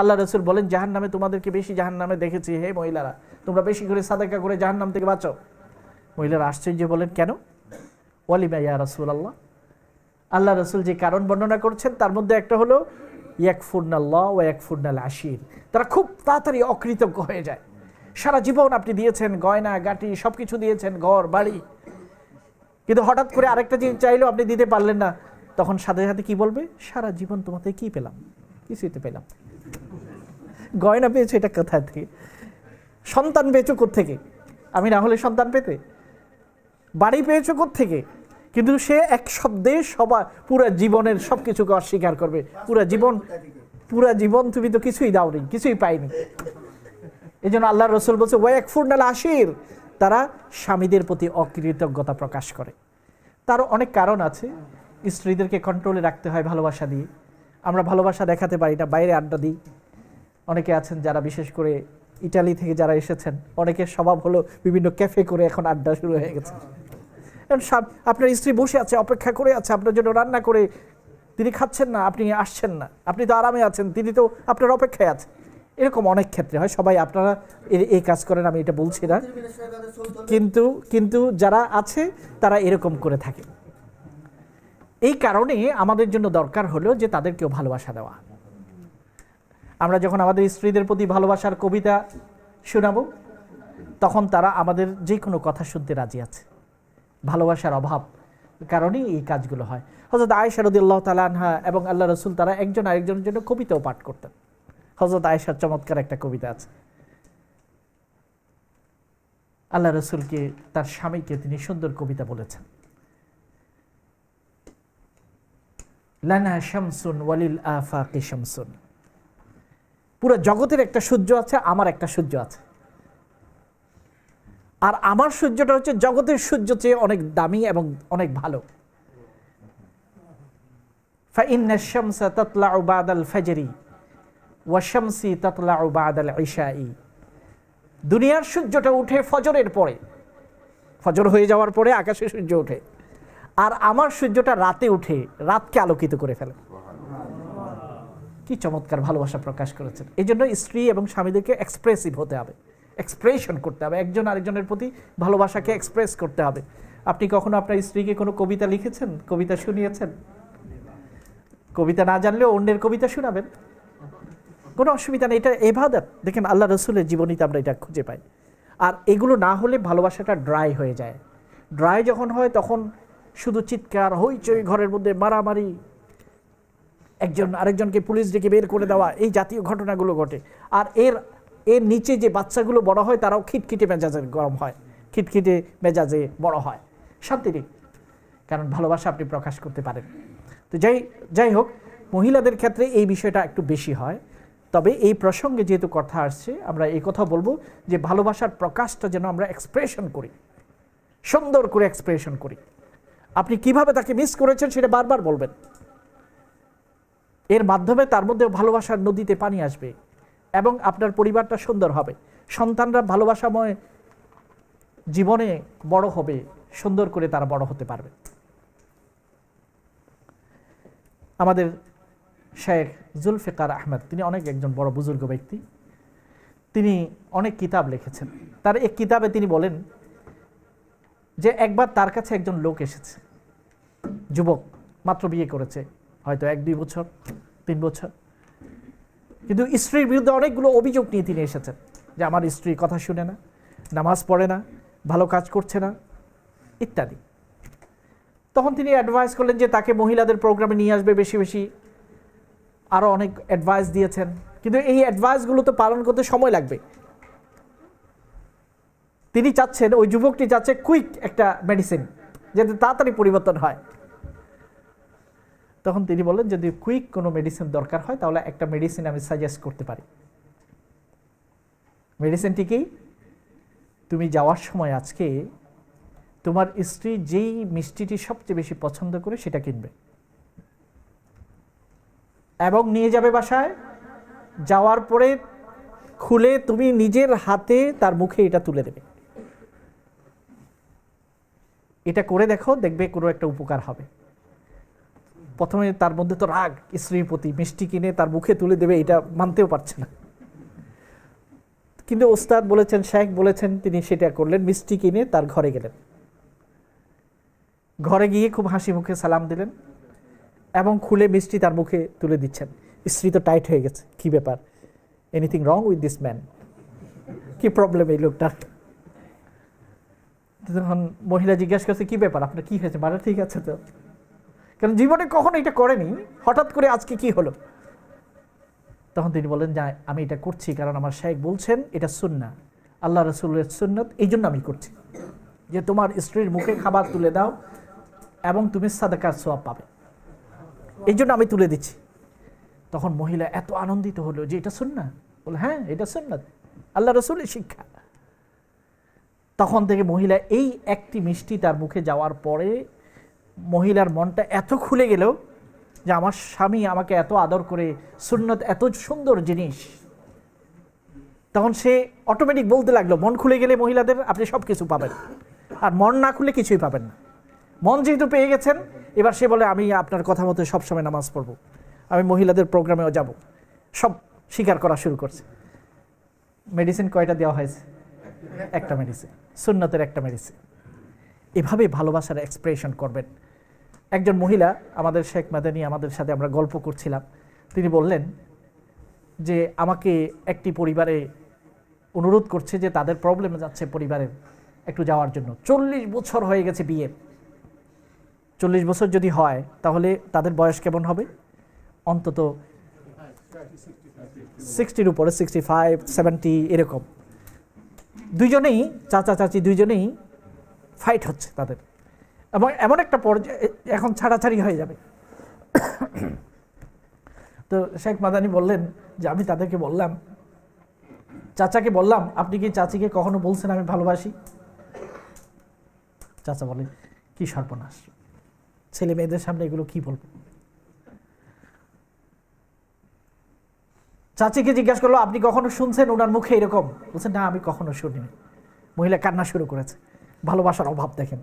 আল্লাহ রসুল বলেন জাহান নামে তোমাদেরকে বেশি জাহান নামে দেখেছি হে মহিলারা তোমরা বেশি করে সাদাকা করে জাহান নাম থেকে বাঁচো মহিলারা আশ্চর্য বলেন কেন ওয়ালিমা ইয়া রসুল আল্লাহ আল্লাহ রসুল যে কারণ বর্ণনা করছেন তার মধ্যে একটা হলো এক ল ও এক ইয়াকফুরনাল আশির তারা খুব তাড়াতাড়ি অকৃতজ্ঞ হয়ে যায় সারা জীবন আপনি দিয়েছেন গয়না গাটি সব কিছু দিয়েছেন ঘর বাড়ি কিন্তু হঠাৎ করে আরেকটা জিনিস চাইলেও আপনি দিতে পারলেন না তখন সাথে সাথে কি বলবে সারা জীবন তোমাতে কি পেলাম কিছুতে পেলাম গয়না পেয়েছো এটা কোথা থেকে সন্তান পেয়েছো কোথেকে আমি না হলে সন্তান পেতে বাড়ি পেয়েছো কোথেকে কিন্তু সে এক শব্দে সবার পুরা জীবনের সব কিছুকে অস্বীকার করবে পুরা জীবন পুরা জীবন তুমি তো কিছুই দাওনি কিছুই পাইনি এই জন্য আল্লাহ রসুল বলছে ওয়েক ফুর্নাল আশির তারা স্বামীদের প্রতি অকৃতজ্ঞতা প্রকাশ করে তার অনেক কারণ আছে স্ত্রীদেরকে কন্ট্রোলে রাখতে হয় ভালোবাসা দিয়ে আমরা ভালোবাসা দেখাতে পারি না বাইরে আড্ডা দিই অনেকে আছেন যারা বিশেষ করে ইটালি থেকে যারা এসেছেন অনেকের স্বভাব হলো বিভিন্ন ক্যাফে করে এখন আড্ডা শুরু হয়ে গেছে আপনার স্ত্রী বসে আছে অপেক্ষা করে আছে আপনার জন্য রান্না করে তিনি খাচ্ছেন না আপনি আসছেন না আপনি তো আরামে আছেন তিনি তো আপনার অপেক্ষায় আছেন এরকম অনেক ক্ষেত্রে হয় সবাই আপনারা এই কাজ করেন আমি এটা বলছি না কিন্তু কিন্তু যারা আছে তারা এরকম করে থাকে এই কারণে আমাদের জন্য দরকার হলো যে তাদেরকেও ভালোবাসা দেওয়া আমরা যখন আমাদের স্ত্রীদের প্রতি ভালোবাসার কবিতা শোনাব তখন তারা আমাদের যে কোনো কথা শুনতে রাজি আছে ভালোবাসার অভাব কারণেই এই কাজগুলো হয় হজরত আল্লাহ তালহা এবং আল্লাহ রসুল তারা একজন আরেকজনের জন্য কবিতাও পাঠ করতেন হজরত আয়েশার চমৎকার একটা কবিতা আছে আল্লাহ রসুলকে তার স্বামীকে তিনি সুন্দর কবিতা বলেছেন লানা শামসুন ওয়ালিল আফাকি শামসুন পুরো জগতের একটা সূর্য আছে আমার একটা সূর্য আছে আর আমার সূর্যটা হচ্ছে জগতের সূর্য চেয়ে অনেক দামি এবং অনেক ভালো দুনিয়ার সূর্যটা উঠে ফজরের পরে ফজর হয়ে যাওয়ার পরে আকাশে সূর্য ওঠে আর আমার সূর্যটা রাতে উঠে রাতকে আলোকিত করে ফেলে কি চমৎকার ভালোবাসা প্রকাশ করেছেন এই জন্য স্ত্রী এবং স্বামীদেরকে এক্সপ্রেসিভ হতে হবে এক্সপ্রেশন করতে হবে একজন আরেকজনের প্রতি ভালোবাসাকে এক্সপ্রেস করতে হবে আপনি কখনো আপনার স্ত্রীকে কোনো কবিতা লিখেছেন কবিতা শুনিয়েছেন কবিতা না জানলেও অন্যের কবিতা শোনাবেন কোনো অসুবিধা নেই এটা এভাদার দেখেন আল্লাহ রসুলের জীবনীতে আমরা এটা খুঁজে পাই আর এগুলো না হলে ভালোবাসাটা ড্রাই হয়ে যায় ড্রাই যখন হয় তখন শুধু চিৎকার হইচই ঘরের মধ্যে মারামারি একজন আরেকজনকে পুলিশ ডেকে বের করে দেওয়া এই জাতীয় ঘটনাগুলো ঘটে আর এর এর নিচে যে বাচ্চাগুলো বড় হয় তারাও খিটখিটে মেজাজে গরম হয় খিটখিটে মেজাজে বড় হয় শান্তি নেই কারণ ভালোবাসা আপনি প্রকাশ করতে পারেন তো যাই যাই হোক মহিলাদের ক্ষেত্রে এই বিষয়টা একটু বেশি হয় তবে এই প্রসঙ্গে যেহেতু কথা আসছে আমরা এই কথা বলবো যে ভালোবাসার প্রকাশটা যেন আমরা এক্সপ্রেশন করি সুন্দর করে এক্সপ্রেশন করি আপনি কিভাবে তাকে মিস করেছেন সেটা বারবার বলবেন এর মাধ্যমে তার মধ্যে ভালোবাসার নদীতে পানি আসবে এবং আপনার পরিবারটা সুন্দর হবে সন্তানরা ভালোবাসাময় জীবনে বড় হবে সুন্দর করে তারা বড় হতে পারবে আমাদের শেখ জুলফিকার আহমেদ তিনি অনেক একজন বড় বুজুর্গ ব্যক্তি তিনি অনেক কিতাব লিখেছেন তার এক কিতাবে তিনি বলেন যে একবার তার কাছে একজন লোক এসেছে যুবক মাত্র বিয়ে করেছে হয়তো এক দুই বছর তিন বছর কিন্তু স্ত্রীর বিরুদ্ধে অনেকগুলো অভিযোগ নিয়ে তিনি এসেছেন যে আমার স্ত্রী কথা শুনে না নামাজ পড়ে না ভালো কাজ করছে না ইত্যাদি তখন তিনি অ্যাডভাইস করলেন যে তাকে মহিলাদের প্রোগ্রামে নিয়ে আসবে বেশি বেশি আরও অনেক অ্যাডভাইস দিয়েছেন কিন্তু এই অ্যাডভাইসগুলো তো পালন করতে সময় লাগবে তিনি চাচ্ছেন ওই যুবকটি চাচ্ছে কুইক একটা মেডিসিন যাতে তাড়াতাড়ি পরিবর্তন হয় তখন তিনি বলেন যদি কুইক কোনো মেডিসিন দরকার হয় তাহলে একটা মেডিসিন আমি সাজেস্ট করতে পারি মেডিসিনটি কি তুমি যাওয়ার সময় আজকে তোমার স্ত্রী যেই মিষ্টিটি সবচেয়ে বেশি পছন্দ করে সেটা কিনবে এবং নিয়ে যাবে বাসায় যাওয়ার পরে খুলে তুমি নিজের হাতে তার মুখে এটা তুলে দেবে এটা করে দেখো দেখবে কোনো একটা উপকার হবে প্রথমে তার মধ্যে তো রাগ স্ত্রীর প্রতি মিষ্টি কিনে তার মুখে তুলে দেবে এটা মানতেও পারছে না কিন্তু ওস্তাদ বলেছেন শেখ বলেছেন তিনি সেটা করলেন মিষ্টি কিনে তার ঘরে গেলেন ঘরে গিয়ে খুব হাসি মুখে সালাম দিলেন এবং খুলে মিষ্টি তার মুখে তুলে দিচ্ছেন স্ত্রী তো টাইট হয়ে গেছে কি ব্যাপার anything wrong with this man কি প্রবলেম এই লোকটা তখন মহিলা জিজ্ঞাসা করছে কী ব্যাপার আপনার কী হয়েছে মারা ঠিক আছে তো কারণ জীবনে কখনো এটা করেনি হঠাৎ করে আজকে কি হলো তখন তিনি বলেন যে আমি এটা করছি কারণ আমার শেখ বলছেন এটা সুন্না আল্লাহ রসুলের সুন্নত এই জন্য আমি করছি যে তোমার স্ত্রীর মুখে খাবার তুলে দাও এবং তুমি সাদাকার সোয়াব পাবে এই জন্য আমি তুলে দিচ্ছি তখন মহিলা এত আনন্দিত হলো যে এটা সুন্না বলে হ্যাঁ এটা সুন্নাত আল্লাহ রসুলের শিক্ষা তখন থেকে মহিলা এই একটি মিষ্টি তার মুখে যাওয়ার পরে মহিলার মনটা এত খুলে গেল যে আমার স্বামী আমাকে এত আদর করে সুন্নত এত সুন্দর জিনিস তখন সে অটোমেটিক বলতে লাগলো মন খুলে গেলে মহিলাদের আপনি সব কিছু পাবেন আর মন না খুলে কিছুই পাবেন না মন যেহেতু পেয়ে গেছেন এবার সে বলে আমি আপনার কথা মতো সবসময় নামাজ পড়ব আমি মহিলাদের প্রোগ্রামেও যাব সব স্বীকার করা শুরু করছে মেডিসিন কয়টা দেওয়া হয়েছে একটা মেডিসিন সুন্নতের একটা মেডিসিন এভাবে ভালোবাসার এক্সপ্রেশন করবেন একজন মহিলা আমাদের শেখ মাদানি আমাদের সাথে আমরা গল্প করছিলাম তিনি বললেন যে আমাকে একটি পরিবারে অনুরোধ করছে যে তাদের প্রবলেম যাচ্ছে পরিবারের একটু যাওয়ার জন্য চল্লিশ বছর হয়ে গেছে বিয়ে চল্লিশ বছর যদি হয় তাহলে তাদের বয়স কেমন হবে অন্তত সিক্সটির উপরে সিক্সটি ফাইভ সেভেন্টি এরকম দুজনেই চাচা চাচি দুইজনেই ফাইট হচ্ছে তাদের এবং এমন একটা পর্যায়ে এখন ছাড়াছাড়ি হয়ে যাবে তো শেখ মাদানি বললেন যে আমি তাদেরকে বললাম চাচাকে বললাম আপনি কি চাচিকে কখনো বলছেন আমি ভালোবাসি চাচা বলেন কি সর্বনাশ ছেলে মেয়েদের সামনে এগুলো কি বলবো চাচিকে জিজ্ঞাসা করলো আপনি কখনো শুনছেন ওনার মুখে এরকম বলছেন না আমি কখনো শুনিনি মহিলা কান্না শুরু করেছে ভালোবাসার অভাব দেখেন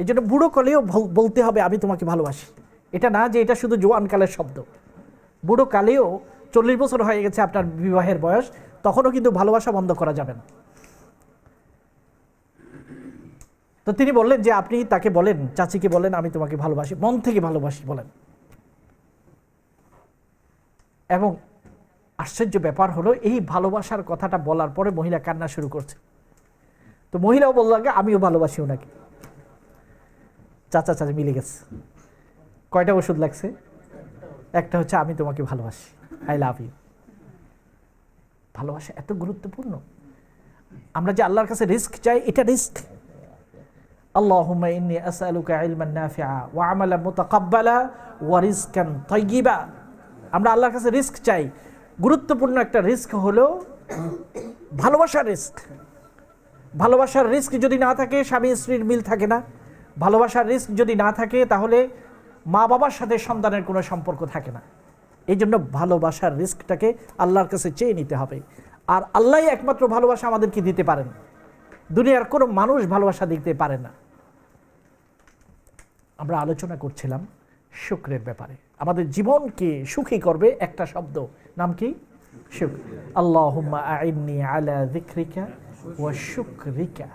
এই জন্য বুড়ো কালেও বলতে হবে আমি তোমাকে ভালোবাসি এটা না যে এটা শুধু জোয়ানকালের শব্দ বুড়ো কালেও চল্লিশ বছর হয়ে গেছে আপনার বিবাহের বয়স তখনও কিন্তু ভালোবাসা বন্ধ করা যাবে না তো তিনি বললেন যে আপনি তাকে বলেন চাচিকে বলেন আমি তোমাকে ভালোবাসি মন থেকে ভালোবাসি বলেন এবং আশ্চর্য ব্যাপার হলো এই ভালোবাসার কথাটা বলার পরে মহিলা কান্না শুরু করছে তো মহিলাও বলল আগে আমিও ভালোবাসি ওনাকে চাচা চাচা মিলে গেছে কয়টা ওষুধ লাগছে একটা হচ্ছে আমি তোমাকে ভালোবাসি আই লাভ ইউ ভালোবাসা এত গুরুত্বপূর্ণ আমরা যে আল্লাহর কাছে রিস্ক চাই এটা রিস্ক আল্লাহ إني أسألك আমরা আল্লাহর কাছে রিস্ক চাই গুরুত্বপূর্ণ একটা রিস্ক হলো ভালোবাসার রিস্ক ভালোবাসার রিস্ক যদি না থাকে স্বামী স্ত্রীর মিল থাকে না ভালোবাসার রিস্ক যদি না থাকে তাহলে মা বাবার সাথে সন্তানের কোনো সম্পর্ক থাকে না এই জন্য ভালোবাসার রিস্কটাকে আল্লাহর কাছে চেয়ে নিতে হবে আর আল্লাহ একমাত্র ভালোবাসা আমাদেরকে দিতে পারেন দুনিয়ার কোনো মানুষ ভালোবাসা দিতে পারে না আমরা আলোচনা করছিলাম শুক্রের ব্যাপারে আমাদের জীবনকে সুখী করবে একটা শব্দ নাম কি শুক্র আল্লাহ আইনি আলা দিক্রিকা ও শুক্রিকা